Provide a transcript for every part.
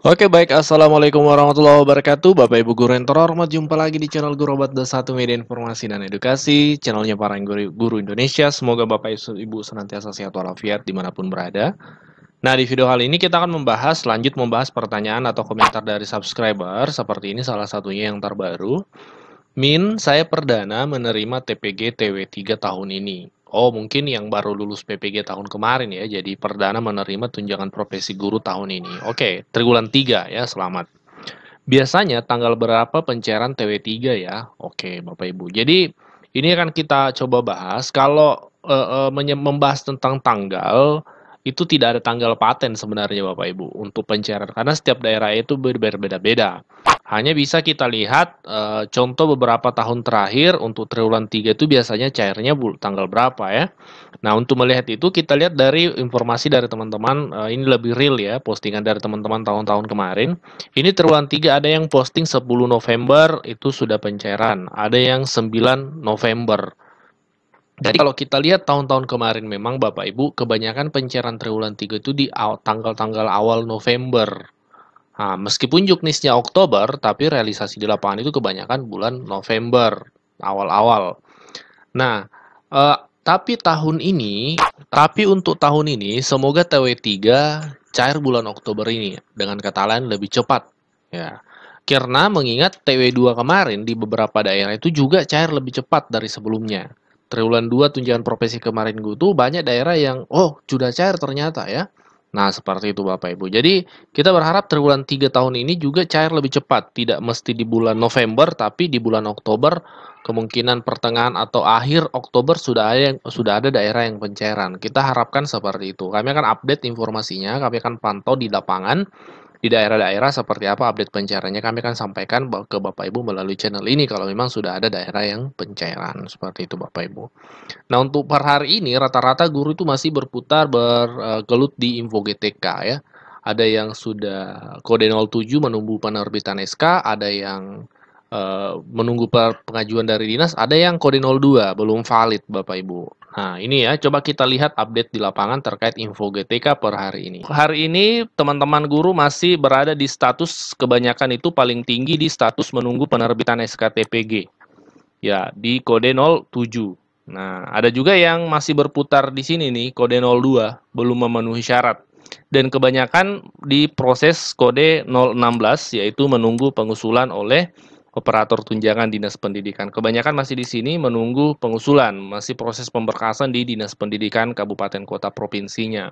Oke baik, Assalamualaikum warahmatullahi wabarakatuh Bapak Ibu Guru yang terhormat, jumpa lagi di channel Guru Obat Satu Media Informasi dan Edukasi Channelnya para guru, guru Indonesia, semoga Bapak Ibu senantiasa sehat walafiat dimanapun berada Nah di video kali ini kita akan membahas, lanjut membahas pertanyaan atau komentar dari subscriber Seperti ini salah satunya yang terbaru Min, saya perdana menerima TPG TW3 tahun ini Oh, mungkin yang baru lulus PPG tahun kemarin ya, jadi perdana menerima tunjangan profesi guru tahun ini. Oke, okay, triwulan 3 ya, selamat. Biasanya tanggal berapa pencairan TW3 ya? Oke, okay, Bapak Ibu. Jadi, ini akan kita coba bahas. Kalau uh, uh, membahas tentang tanggal, itu tidak ada tanggal paten sebenarnya Bapak Ibu untuk pencairan. Karena setiap daerah itu berbeda-beda. Hanya bisa kita lihat e, contoh beberapa tahun terakhir untuk triwulan 3 itu biasanya cairnya tanggal berapa ya. Nah, untuk melihat itu kita lihat dari informasi dari teman-teman e, ini lebih real ya, postingan dari teman-teman tahun-tahun kemarin. Ini triwulan 3 ada yang posting 10 November itu sudah pencairan, ada yang 9 November. Jadi kalau kita lihat tahun-tahun kemarin memang Bapak Ibu kebanyakan pencairan triwulan 3 itu di tanggal-tanggal awal November. Nah, meskipun juknisnya Oktober, tapi realisasi di lapangan itu kebanyakan bulan November awal-awal. Nah, eh, tapi tahun ini, tapi untuk tahun ini, semoga TW3 cair bulan Oktober ini dengan kata lain lebih cepat. Ya, karena mengingat TW2 kemarin di beberapa daerah itu juga cair lebih cepat dari sebelumnya. Triwulan 2 tunjangan profesi kemarin gue tuh banyak daerah yang oh sudah cair ternyata ya. Nah, seperti itu Bapak Ibu. Jadi, kita berharap triwulan 3 tahun ini juga cair lebih cepat, tidak mesti di bulan November tapi di bulan Oktober kemungkinan pertengahan atau akhir Oktober sudah ada yang, sudah ada daerah yang pencairan. Kita harapkan seperti itu. Kami akan update informasinya, kami akan pantau di lapangan di daerah-daerah seperti apa update pencairannya kami akan sampaikan ke Bapak Ibu melalui channel ini kalau memang sudah ada daerah yang pencairan seperti itu Bapak Ibu. Nah untuk per hari ini rata-rata guru itu masih berputar bergelut eh, di info GTK ya. Ada yang sudah kode 07 menunggu penerbitan SK, ada yang uh, menunggu pengajuan dari dinas, ada yang kode 02 belum valid Bapak Ibu. Nah, ini ya, coba kita lihat update di lapangan terkait info GTK per hari ini. Hari ini teman-teman guru masih berada di status kebanyakan itu paling tinggi di status menunggu penerbitan SKTPG. Ya, di kode 07. Nah, ada juga yang masih berputar di sini nih, kode 02 belum memenuhi syarat dan kebanyakan di proses kode 016 yaitu menunggu pengusulan oleh operator tunjangan dinas pendidikan. Kebanyakan masih di sini menunggu pengusulan, masih proses pemberkasan di dinas pendidikan kabupaten kota provinsinya.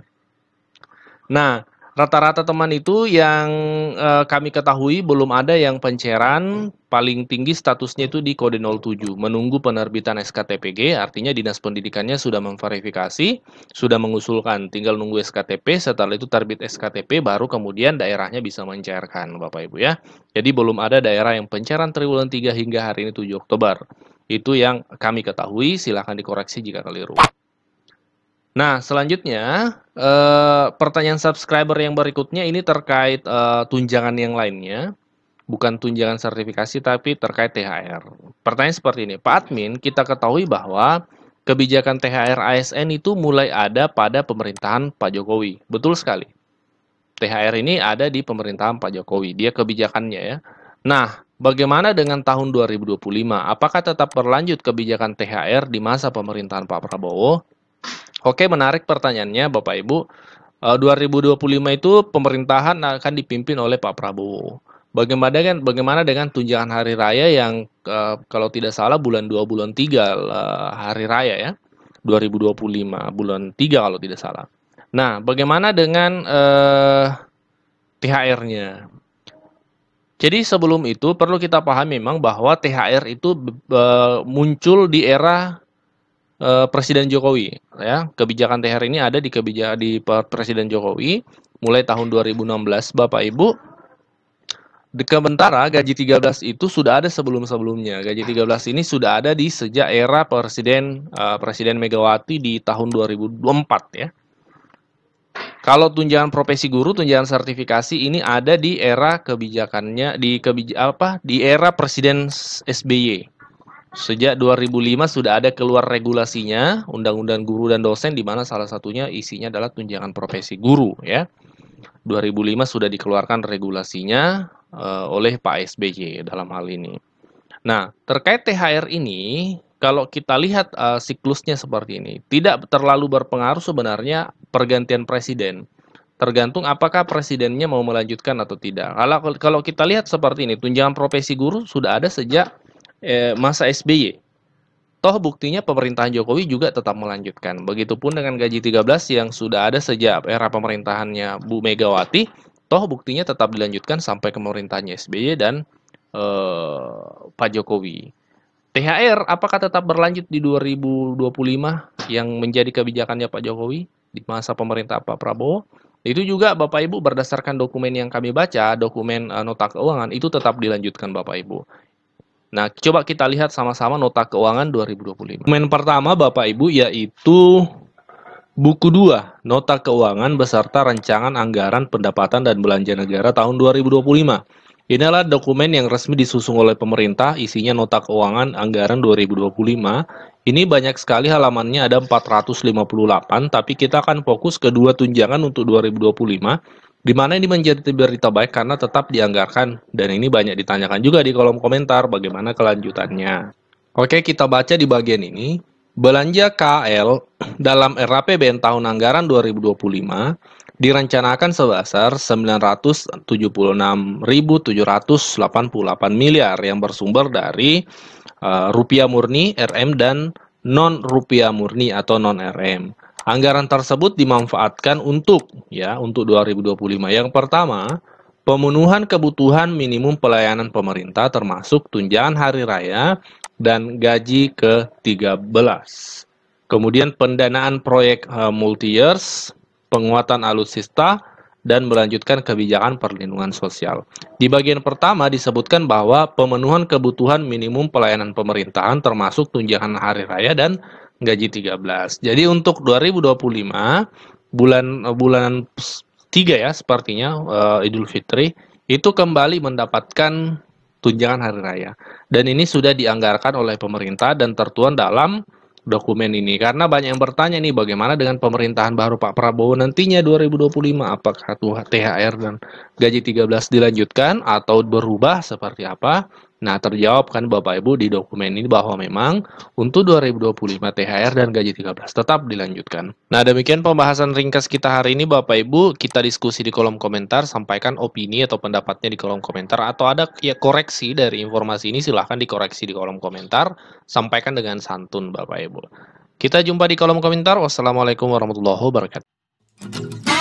Nah, rata-rata teman itu yang uh, kami ketahui belum ada yang penceran paling tinggi statusnya itu di kode 07 menunggu penerbitan SKTPG artinya dinas pendidikannya sudah memverifikasi sudah mengusulkan tinggal nunggu SKTP setelah itu terbit SKTP baru kemudian daerahnya bisa mencairkan Bapak Ibu ya jadi belum ada daerah yang penceran triwulan 3 hingga hari ini 7 Oktober itu yang kami ketahui silahkan dikoreksi jika keliru Nah, selanjutnya eh, pertanyaan subscriber yang berikutnya ini terkait eh, tunjangan yang lainnya, bukan tunjangan sertifikasi tapi terkait THR. Pertanyaan seperti ini, Pak Admin, kita ketahui bahwa kebijakan THR ASN itu mulai ada pada pemerintahan Pak Jokowi. Betul sekali. THR ini ada di pemerintahan Pak Jokowi, dia kebijakannya ya. Nah, bagaimana dengan tahun 2025? Apakah tetap berlanjut kebijakan THR di masa pemerintahan Pak Prabowo? Oke, menarik pertanyaannya Bapak Ibu. 2025 eh, itu pemerintahan akan dipimpin oleh Pak Prabowo. Bagaimana dengan bagaimana dengan tunjangan hari raya yang eh, kalau tidak salah bulan 2 bulan 3 eh, hari raya ya. 2025 bulan 3 kalau tidak salah. Nah, bagaimana dengan eh, THR-nya? Jadi sebelum itu perlu kita pahami memang bahwa THR itu e, muncul di era uh, Presiden Jokowi ya. Kebijakan THR ini ada di kebijakan di Presiden Jokowi mulai tahun 2016 Bapak Ibu. Di Kementara gaji 13 itu sudah ada sebelum-sebelumnya. Gaji 13 ini sudah ada di sejak era Presiden uh, Presiden Megawati di tahun 2024 ya. Kalau tunjangan profesi guru, tunjangan sertifikasi ini ada di era kebijakannya di kebij apa? Di era Presiden SBY Sejak 2005 sudah ada keluar regulasinya, undang-undang guru dan dosen di mana salah satunya isinya adalah tunjangan profesi guru ya. 2005 sudah dikeluarkan regulasinya uh, oleh Pak SBY dalam hal ini. Nah, terkait THR ini kalau kita lihat uh, siklusnya seperti ini, tidak terlalu berpengaruh sebenarnya pergantian presiden. Tergantung apakah presidennya mau melanjutkan atau tidak. Kalau kalau kita lihat seperti ini, tunjangan profesi guru sudah ada sejak eh, masa SBY. Toh buktinya pemerintahan Jokowi juga tetap melanjutkan. Begitupun dengan gaji 13 yang sudah ada sejak era pemerintahannya Bu Megawati, toh buktinya tetap dilanjutkan sampai ke pemerintahannya SBY dan eh, Pak Jokowi. THR apakah tetap berlanjut di 2025 yang menjadi kebijakannya Pak Jokowi di masa pemerintah Pak Prabowo? Itu juga Bapak Ibu berdasarkan dokumen yang kami baca, dokumen eh, nota keuangan itu tetap dilanjutkan Bapak Ibu. Nah, coba kita lihat sama-sama nota keuangan 2025. Dokumen pertama Bapak Ibu yaitu buku 2, nota keuangan beserta rancangan anggaran pendapatan dan belanja negara tahun 2025. Inilah dokumen yang resmi disusun oleh pemerintah, isinya nota keuangan anggaran 2025. Ini banyak sekali halamannya ada 458, tapi kita akan fokus ke dua tunjangan untuk 2025 di mana ini menjadi berita baik karena tetap dianggarkan dan ini banyak ditanyakan juga di kolom komentar bagaimana kelanjutannya. Oke, kita baca di bagian ini. Belanja KL dalam RAPBN tahun anggaran 2025 direncanakan sebesar 976.788 miliar yang bersumber dari uh, rupiah murni RM dan non rupiah murni atau non RM. Anggaran tersebut dimanfaatkan untuk ya untuk 2025. Yang pertama, pemenuhan kebutuhan minimum pelayanan pemerintah termasuk tunjangan hari raya dan gaji ke-13. Kemudian pendanaan proyek uh, eh, multi years, penguatan alutsista dan melanjutkan kebijakan perlindungan sosial. Di bagian pertama disebutkan bahwa pemenuhan kebutuhan minimum pelayanan pemerintahan termasuk tunjangan hari raya dan gaji 13. Jadi untuk 2025 bulan eh, bulan 3 ya sepertinya uh, Idul Fitri itu kembali mendapatkan tunjangan hari raya. Dan ini sudah dianggarkan oleh pemerintah dan tertuang dalam dokumen ini karena banyak yang bertanya nih bagaimana dengan pemerintahan baru Pak Prabowo nantinya 2025 apakah THR dan gaji 13 dilanjutkan atau berubah seperti apa? Nah, terjawabkan Bapak Ibu di dokumen ini bahwa memang untuk 2025 THR dan gaji 13 tetap dilanjutkan. Nah, demikian pembahasan ringkas kita hari ini Bapak Ibu. Kita diskusi di kolom komentar, sampaikan opini atau pendapatnya di kolom komentar atau ada ya koreksi dari informasi ini silahkan dikoreksi di kolom komentar, sampaikan dengan santun Bapak Ibu. Kita jumpa di kolom komentar. Wassalamualaikum warahmatullahi wabarakatuh.